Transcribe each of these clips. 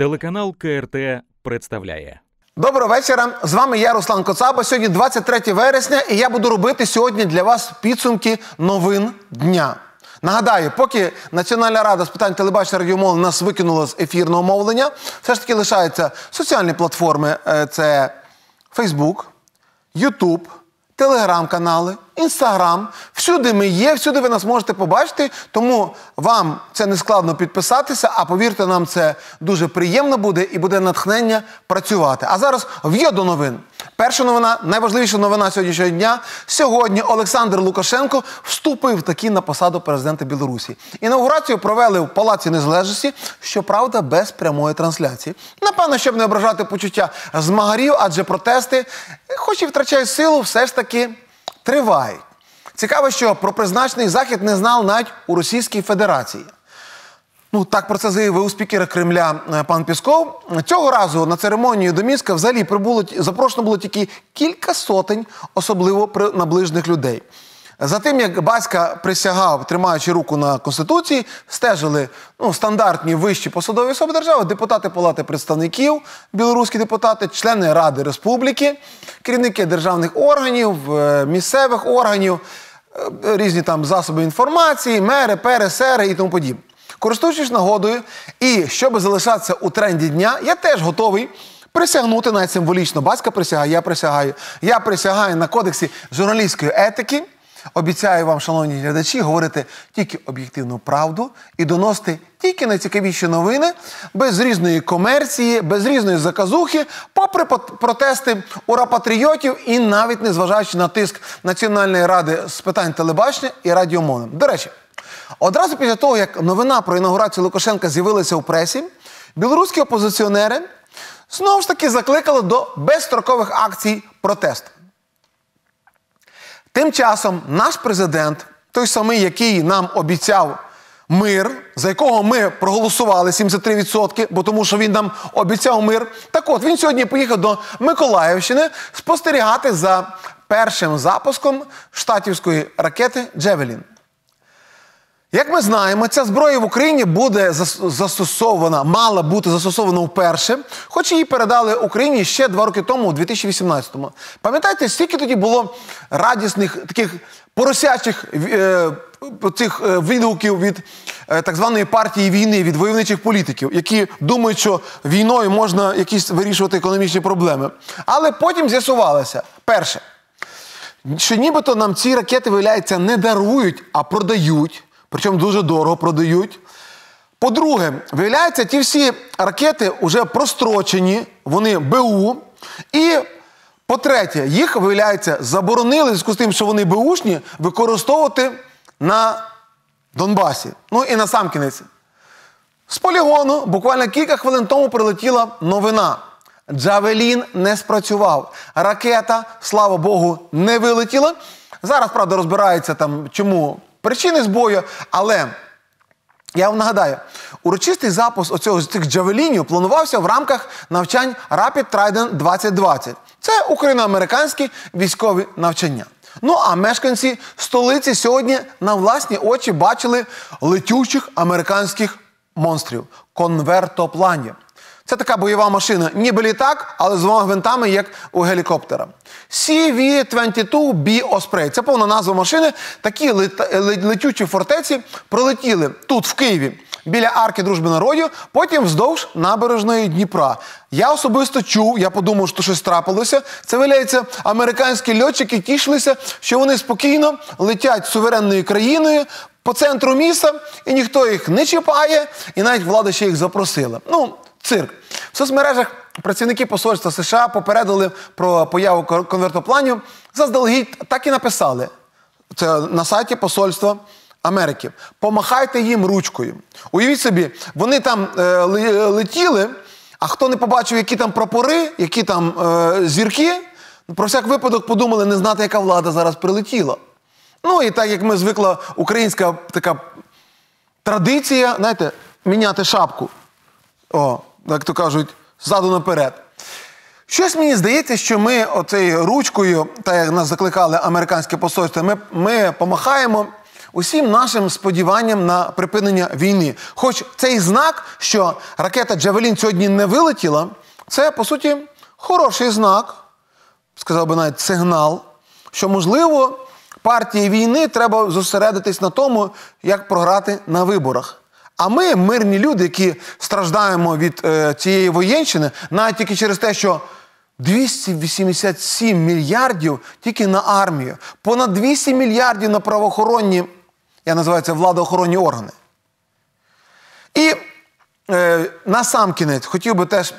Телеканал КРТ представляє. Доброго вечора. З вами я, Руслан Коцаба. Сьогодні 23 вересня, і я буду робити сьогодні для вас підсумки новин дня. Нагадаю, поки Національна рада з питань телебачення радіомовлення нас викинула з ефірного мовлення, все ж таки лишаються соціальні платформи: е, це Facebook, YouTube, телеграм-канали, інстаграм. Всюди ми є, всюди ви нас можете побачити. Тому вам це не складно підписатися, а повірте, нам це дуже приємно буде і буде натхнення працювати. А зараз в'є до новин. Перша новина, найважливіша новина сьогоднішнього дня. Сьогодні Олександр Лукашенко вступив таки на посаду президента Білорусі. Інаугурацію провели в Палаці Незалежності, щоправда, без прямої трансляції. Напевно, щоб не ображати почуття змагарів, адже протести, хоч і втрачають силу, все ж таки тривають. Цікаво, що про призначений захід не знав навіть у Російській Федерації. Ну так про це заявив спікер Кремля е, пан Пісков. Цього разу на церемонію до Мінська взагалі прибуло запрошено було тільки кілька сотень, особливо при наближних людей. За тим, як батька присягав, тримаючи руку на конституції, стежили ну, стандартні вищі посадові особи держави, депутати Палати представників, білоруські депутати, члени Ради Республіки, керівники державних органів, е, місцевих органів, е, різні там засоби інформації, мери, пересери і тому подібне. Користуючись нагодою, і щоб залишатися у тренді дня, я теж готовий. Присягнути навіть символічно. Батька присягає, я присягаю. Я присягаю на кодексі журналістської етики. Обіцяю вам, шановні глядачі, говорити тільки об'єктивну правду і доносити тільки найцікавіші новини, без різної комерції, без різної заказухи, попри протести урапатріотів і навіть незважаючи на тиск Національної ради з питань телебачення і радіомовлення. До речі. Одразу після того, як новина про інаугурацію Лукашенка з'явилася у пресі, білоруські опозиціонери знову ж таки закликали до безстрокових акцій протесту. Тим часом наш президент, той самий, який нам обіцяв мир, за якого ми проголосували 73%, бо тому що він нам обіцяв мир, так от він сьогодні поїхав до Миколаївщини спостерігати за першим запуском штатівської ракети Джевелін. Як ми знаємо, ця зброя в Україні буде застосована, мала бути застосована вперше, хоч її передали Україні ще два роки тому, у 2018-му. Пам'ятаєте, стільки тоді було радісних таких поросячих е, цих е, відгуків від е, так званої партії війни, від войовничих політиків, які думають, що війною можна якісь вирішувати економічні проблеми. Але потім з'ясувалося перше, що нібито нам ці ракети виявляється не дарують, а продають причому дуже дорого продають. По-друге, виявляється, ті всі ракети вже прострочені, вони БУ. І по-третє, їх, виявляється, заборонили в зв'язку з тим, що вони БУшні, використовувати на Донбасі. Ну і на сам кінець. З полігону буквально кілька хвилин тому прилетіла новина. Джавелін не спрацював. Ракета, слава Богу, не вилетіла. Зараз, правда, розбирається там, чому причини збою, але. Я вам нагадаю, урочистий запуск оцього цих джавелінів планувався в рамках навчань Rapid Trident 2020. Це україно-американські військові навчання. Ну а мешканці столиці сьогодні на власні очі бачили летючих американських монстрів конвертопланів. Це така бойова машина, ніби літак, але з двома гвинтами, як у гелікоптера. CV-22B Osprey – це повна назва машини. Такі е, летючі фортеці пролетіли тут, в Києві, біля арки дружби народів, потім вздовж набережної Дніпра. Я особисто чув, я подумав, що щось трапилося. Це виявляється, американські льотчики тішилися, що вони спокійно летять суверенною країною. По центру міста, і ніхто їх не чіпає, і навіть влада ще їх запросила. Ну, цирк. В соцмережах працівники посольства США попередили про появу конвертопланів. Заздалегідь так і написали це на сайті посольства. Америки, помахайте їм ручкою. Уявіть собі, вони там е, летіли. А хто не побачив, які там прапори, які там е, зірки, ну, про всяк випадок подумали не знати, яка влада зараз прилетіла. Ну і так як ми звикла українська така традиція, знаєте, міняти шапку. О, як то кажуть, ззаду наперед. Щось мені здається, що ми оцею ручкою, та як нас закликали американське посольство, ми, ми помахаємо усім нашим сподіванням на припинення війни. Хоч цей знак, що ракета Джавелін сьогодні не вилетіла, це по суті хороший знак, сказав би навіть сигнал, що можливо партії війни треба зосередитись на тому, як програти на виборах. А ми, мирні люди, які страждаємо від е, цієї воєнщини, навіть тільки через те, що 287 мільярдів тільки на армію, понад 200 мільярдів на правоохоронні, я називаю це владоохоронні органи. І е, на сам кінець хотів би теж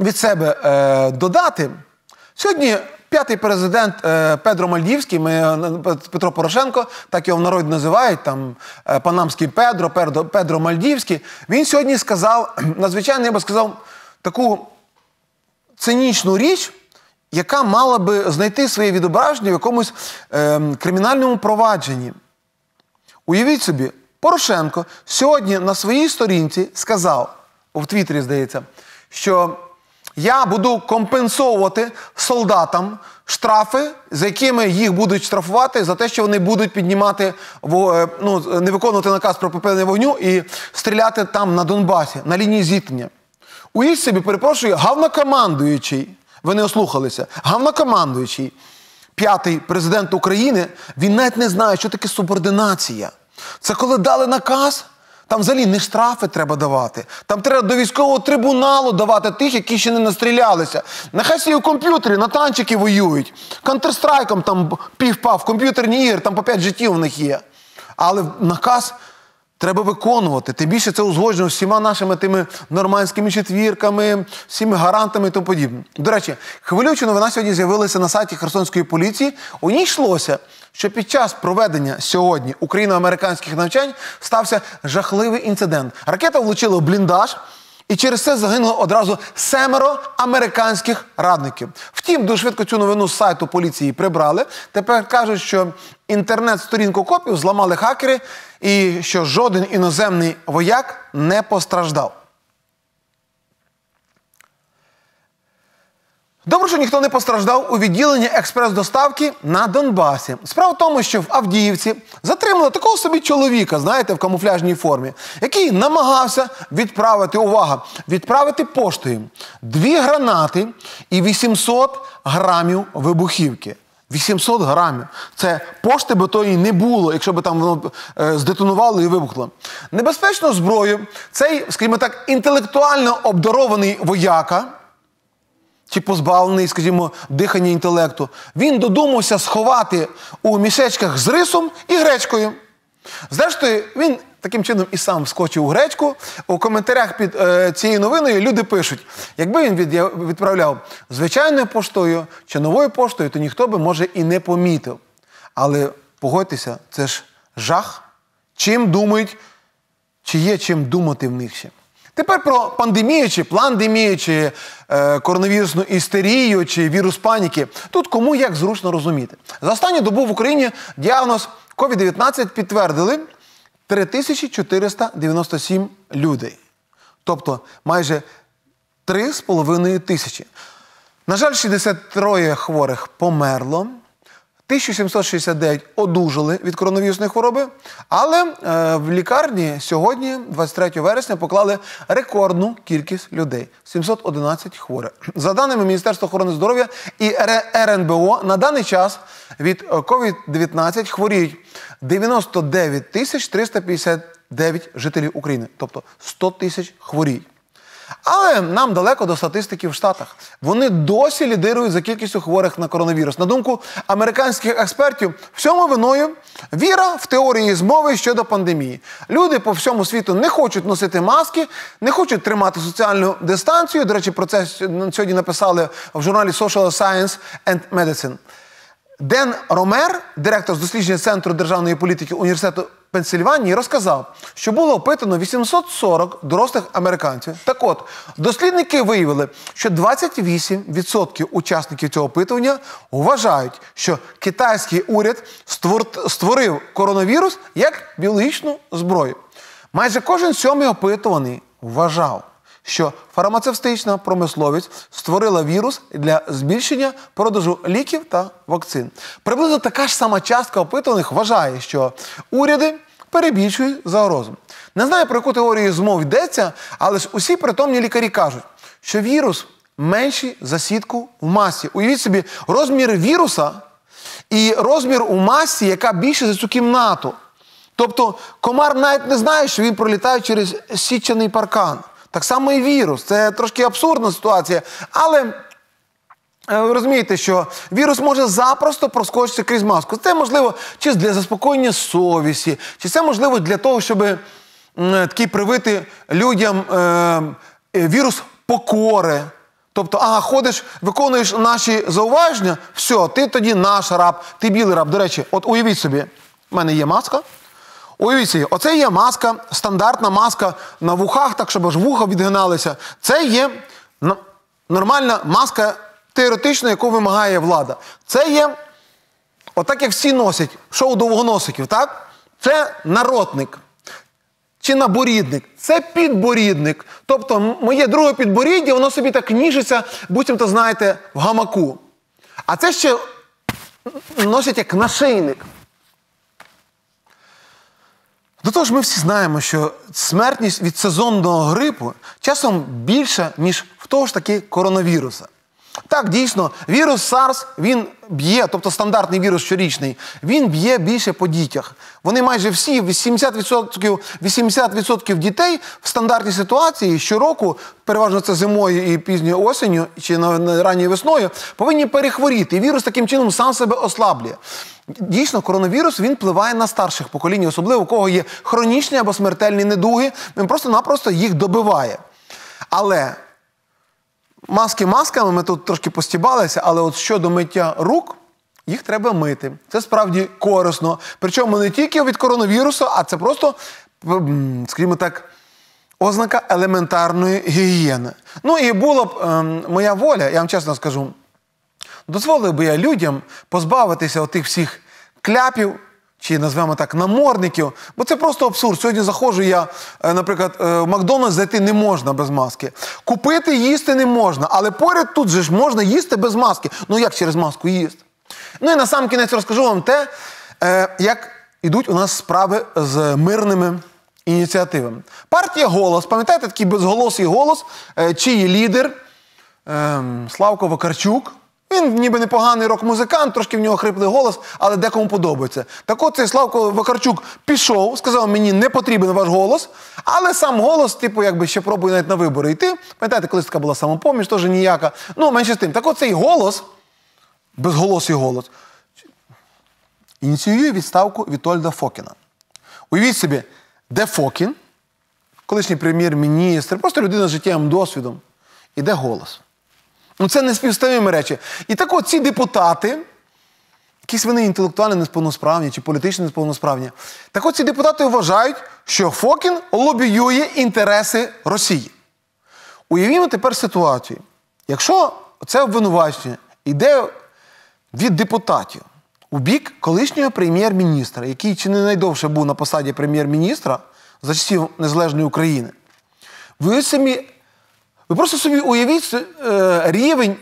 від себе е, додати, сьогодні П'ятий президент е, Педро Мальдівський, ми, е, Петро Порошенко, так його в народі називають, там е, Панамський Педро, Педро, Педро Мальдівський. Він сьогодні сказав, надзвичайно я би сказав, таку цинічну річ. Яка мала би знайти своє відображення в якомусь е, кримінальному провадженні. Уявіть собі, Порошенко сьогодні на своїй сторінці сказав, у Твіттері, здається, що я буду компенсовувати солдатам штрафи, за якими їх будуть штрафувати за те, що вони будуть піднімати е, ну, е, не виконувати наказ про припинення вогню і стріляти там на Донбасі, на лінії зіткнення. Уїсть собі, перепрошую, гавнокомандуючий, ви не ослухалися, гавнокомандуючий, п'ятий президент України, він навіть не знає, що таке субординація. Це коли дали наказ. Там взагалі не штрафи треба давати. Там треба до військового трибуналу давати тих, які ще не настрілялися. Нехай сі у комп'ютері на танчики воюють. Контрстрайком там півпав, комп'ютерні ігри, там по п'ять життів у них є. Але наказ Треба виконувати. Тим більше це узгоджено з всіма нашими тими нормандськими четвірками, всіми гарантами і тому подібне. До речі, хвилююча новина сьогодні з'явилася на сайті Херсонської поліції. У ній йшлося, що під час проведення сьогодні україно-американських навчань стався жахливий інцидент. Ракета влучила в бліндаж. І через це загинуло одразу семеро американських радників. Втім, дуже швидко цю новину з сайту поліції прибрали. Тепер кажуть, що інтернет-сторінку копів зламали хакери, і що жоден іноземний вояк не постраждав. Добре, що ніхто не постраждав у відділенні експрес-доставки на Донбасі. Справа в тому, що в Авдіївці затримали такого собі чоловіка, знаєте, в камуфляжній формі, який намагався відправити увага, відправити поштою дві гранати і 800 грамів вибухівки. 800 грамів. Це пошти би тої не було, якщо б там воно е, здетонувало і вибухло. Небезпечну зброю цей, скажімо так, інтелектуально обдарований вояка чи позбавлений, скажімо, дихання інтелекту, він додумався сховати у мішечках з рисом і гречкою. Зрештою, він таким чином і сам вскочив у гречку. У коментарях під е, цією новиною люди пишуть: якби він від, відправляв звичайною поштою чи новою поштою, то ніхто би може і не помітив. Але погодьтеся, це ж жах. Чим думають, чи є чим думати в них ще. Тепер про пандемію, чи пландемію, чи е, коронавірусну істерію, чи вірус паніки. Тут кому як зручно розуміти. За останню добу в Україні діагноз COVID-19 підтвердили 3497 людей. Тобто майже 3,5 тисячі. На жаль, 63 хворих померло, 1769 одужали від коронавірусної хвороби, але е, в лікарні сьогодні, 23 вересня, поклали рекордну кількість людей 711 хворих. За даними Міністерства охорони здоров'я і РНБО, на даний час від COVID-19 е, хворіють 99 тисяч 359 жителів України, тобто 100 тисяч хворіють. Але нам далеко до статистики в Штатах. Вони досі лідирують за кількістю хворих на коронавірус. На думку американських експертів, всьому виною віра в теорії змови щодо пандемії. Люди по всьому світу не хочуть носити маски, не хочуть тримати соціальну дистанцію. До речі, про це сьогодні написали в журналі Social Science and Medicine. Ден Ромер, директор з дослідження Центру державної політики університету Пенсильванії розказав, що було опитано 840 дорослих американців. Так от, дослідники виявили, що 28% учасників цього опитування вважають, що китайський уряд створив коронавірус як біологічну зброю. Майже кожен сьомий опитуваний вважав, що фармацевтична промисловість створила вірус для збільшення продажу ліків та вакцин. Приблизно така ж сама частка опитуваних вважає, що уряди перебільшують загрозу. Не знаю, про яку теорію змов йдеться, але ж усі притомні лікарі кажуть, що вірус менший за сітку в масі. Уявіть собі, розмір віруса і розмір у масі, яка більше за цю кімнату. Тобто комар навіть не знає, що він пролітає через січений паркан. Так само і вірус. Це трошки абсурдна ситуація, але. Е, ви розумієте, що вірус може запросто проскочити крізь маску. Це можливо чи для заспокоєння совісті, чи це можливо для того, щоб такий привити людям е, вірус покори. Тобто, ага, ходиш, виконуєш наші зауваження, все, ти тоді наш раб, ти білий раб. До речі, от уявіть собі, в мене є маска. Уявіть собі, оце є маска, стандартна маска на вухах, так щоб аж вуха відгиналися. Це є нормальна маска теоретична, яку вимагає влада. Це є, отак як всі носять, шоу довгоносиків, так? Це народник Чи наборідник, це підборідник. Тобто, моє друге підборіддя, воно собі так ніжиться, будь буцімто, знаєте, в гамаку. А це ще носять як нашийник. До того ж, ми всі знаємо, що смертність від сезонного грипу часом більша, ніж в того ж таки коронавіруса. Так, дійсно, вірус SARS, він б'є, тобто стандартний вірус щорічний, він б'є більше по дітях. Вони майже всі, 80% 80% дітей в стандартній ситуації щороку, переважно це зимою і пізньою осінню чи ранньою весною, повинні перехворіти. І вірус таким чином сам себе ослаблює. Дійсно, коронавірус він впливає на старших поколінь, особливо у кого є хронічні або смертельні недуги. Він просто-напросто їх добиває. Але Маски масками ми тут трошки постібалися, але от щодо миття рук, їх треба мити. Це справді корисно. Причому не тільки від коронавірусу, а це просто, скажімо так, ознака елементарної гігієни. Ну і була б ем, моя воля, я вам чесно скажу, дозволив би я людям позбавитися отих всіх кляпів чи назвемо так намордників, бо це просто абсурд. Сьогодні заходжу я, е, наприклад, е, в Макдональдс зайти не можна без маски. Купити їсти не можна, але поряд тут же ж можна їсти без маски. Ну як через маску їсти? Ну і на сам кінець розкажу вам те, е, як йдуть у нас справи з мирними ініціативами. Партія голос, пам'ятаєте, такий безголосий голос, чиї лідер ем, Славко Вакарчук. Він ніби непоганий рок-музикант, трошки в нього хриплий голос, але декому подобається. Так от цей Славко Вакарчук пішов, сказав, мені не потрібен ваш голос, але сам голос, типу, якби ще пробує навіть на вибори йти. Пам'ятаєте, колись така була самопоміч, теж ніяка. Ну, менше з тим. Так от цей голос, безголосий голос, ініціює відставку Вітольда Фокіна. Уявіть собі, де Фокін, колишній прем'єр-міністр, просто людина з життєвим досвідом, і де голос. Ну це не співставі речі. І так от ці депутати, якісь вони інтелектуальні, несповносправні чи політично несповносправні, так от ці депутати вважають, що Фокін лобіює інтереси Росії. Уявімо тепер ситуацію. Якщо це обвинувачення йде від депутатів у бік колишнього прем'єр-міністра, який чи не найдовше був на посаді прем'єр-міністра за часів Незалежної України, ви самі ви просто собі уявіть е, рівень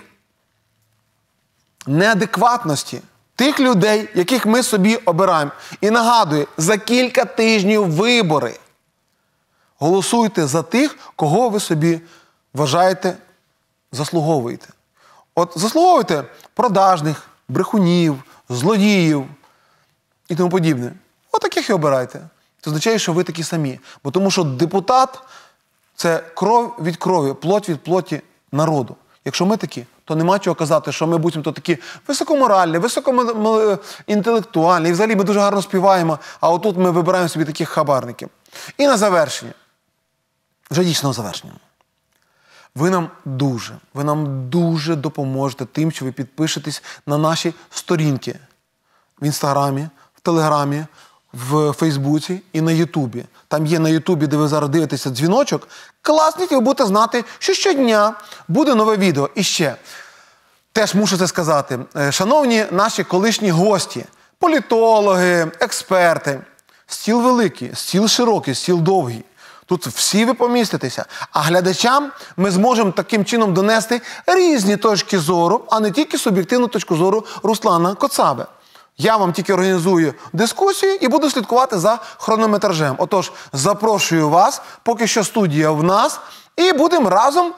неадекватності тих людей, яких ми собі обираємо. І нагадую, за кілька тижнів вибори. Голосуйте за тих, кого ви собі вважаєте, заслуговуєте. От заслуговуйте продажних, брехунів, злодіїв і тому подібне. От таких і обирайте. Це означає, що ви такі самі. Бо тому що депутат це кров від крові, плоть від плоті народу. Якщо ми такі, то нема чого казати, що ми будемо такі високоморальні, високоінтелектуальні, і взагалі ми дуже гарно співаємо, а отут ми вибираємо собі таких хабарників. І на завершення, вже дійсно завершення. Ви нам дуже, ви нам дуже допоможете тим, що ви підпишетесь на наші сторінки в інстаграмі, в телеграмі, в Фейсбуці і на Ютубі. Там є на Ютубі, де ви зараз дивитеся дзвіночок. Класник, і ви будете знати, що щодня буде нове відео. І ще теж мушу це сказати. Е, шановні наші колишні гості, політологи, експерти. Стіл великий, стіл широкий, стіл довгий. Тут всі ви поміститеся. А глядачам ми зможемо таким чином донести різні точки зору, а не тільки суб'єктивну точку зору Руслана Коцабе. Я вам тільки організую дискусію і буду слідкувати за хронометражем. Отож, запрошую вас, поки що студія в нас, і будемо разом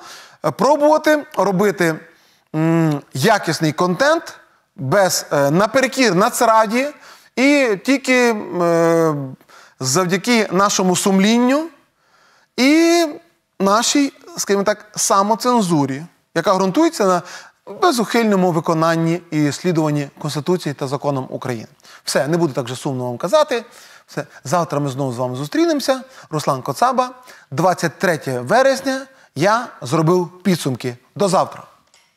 е, пробувати робити м, якісний контент без е, наперекір нацраді, і тільки е, завдяки нашому сумлінню і нашій, скажімо так, самоцензурі, яка ґрунтується на в безухильному виконанні і слідуванні Конституції та законам України. Все, не буду так же сумно вам казати. Все. Завтра ми знову з вами зустрінемося. Руслан Коцаба, 23 вересня. Я зробив підсумки. До завтра.